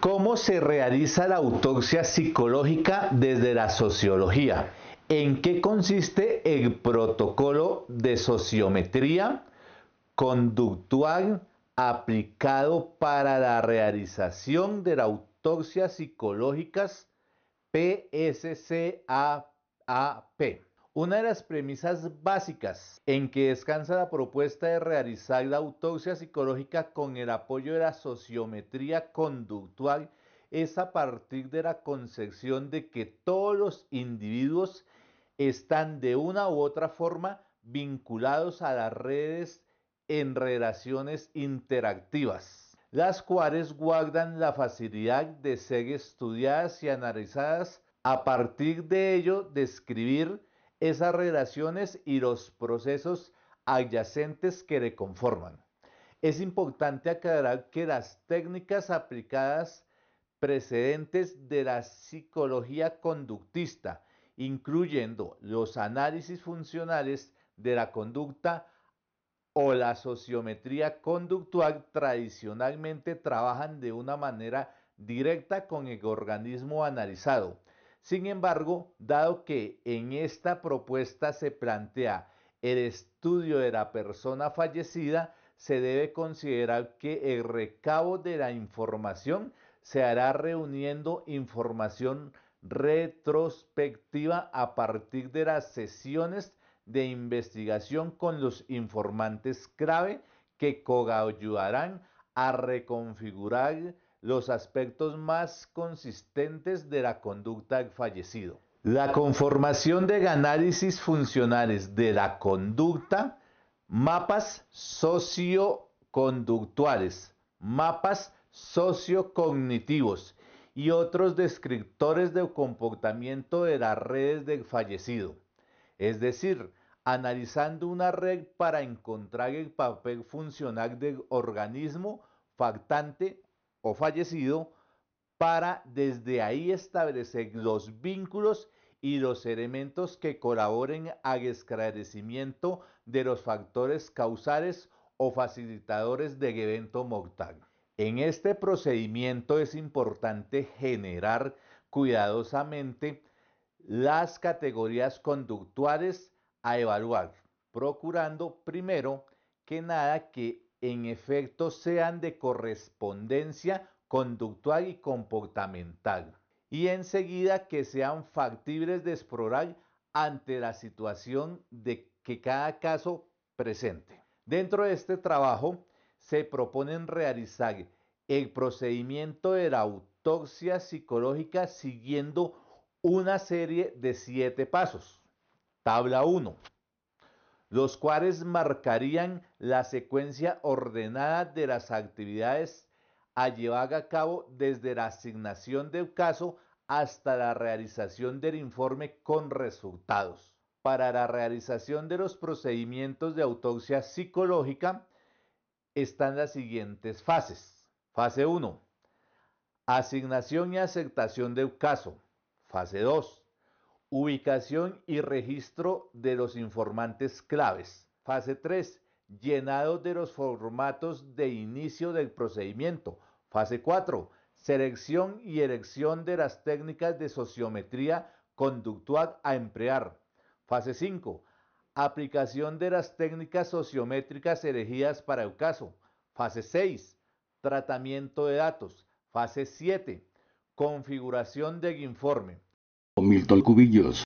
¿Cómo se realiza la autopsia psicológica desde la sociología? ¿En qué consiste el protocolo de sociometría conductual aplicado para la realización de la autopsia psicológicas PSCAP? Una de las premisas básicas en que descansa la propuesta de realizar la autopsia psicológica con el apoyo de la sociometría conductual es a partir de la concepción de que todos los individuos están de una u otra forma vinculados a las redes en relaciones interactivas, las cuales guardan la facilidad de ser estudiadas y analizadas, a partir de ello describir esas relaciones y los procesos adyacentes que le conforman. Es importante aclarar que las técnicas aplicadas precedentes de la psicología conductista, incluyendo los análisis funcionales de la conducta o la sociometría conductual, tradicionalmente trabajan de una manera directa con el organismo analizado sin embargo, dado que en esta propuesta se plantea el estudio de la persona fallecida, se debe considerar que el recabo de la información se hará reuniendo información retrospectiva a partir de las sesiones de investigación con los informantes clave que coayudarán a reconfigurar los aspectos más consistentes de la conducta del fallecido. La conformación de análisis funcionales de la conducta, mapas socioconductuales, mapas sociocognitivos y otros descriptores del comportamiento de las redes del fallecido. Es decir, analizando una red para encontrar el papel funcional del organismo factante o fallecido para desde ahí establecer los vínculos y los elementos que colaboren al esclarecimiento de los factores causales o facilitadores del evento mortal. En este procedimiento es importante generar cuidadosamente las categorías conductuales a evaluar, procurando primero que nada que en efecto sean de correspondencia conductual y comportamental, y enseguida que sean factibles de explorar ante la situación de que cada caso presente. Dentro de este trabajo se proponen realizar el procedimiento de la autopsia psicológica siguiendo una serie de siete pasos. Tabla 1 los cuales marcarían la secuencia ordenada de las actividades a llevar a cabo desde la asignación del caso hasta la realización del informe con resultados. Para la realización de los procedimientos de autopsia psicológica están las siguientes fases. Fase 1. Asignación y aceptación del caso. Fase 2 Ubicación y registro de los informantes claves. Fase 3. Llenado de los formatos de inicio del procedimiento. Fase 4. Selección y elección de las técnicas de sociometría conductual a emplear. Fase 5. Aplicación de las técnicas sociométricas elegidas para el caso. Fase 6. Tratamiento de datos. Fase 7. Configuración del informe. Milton Cubillos.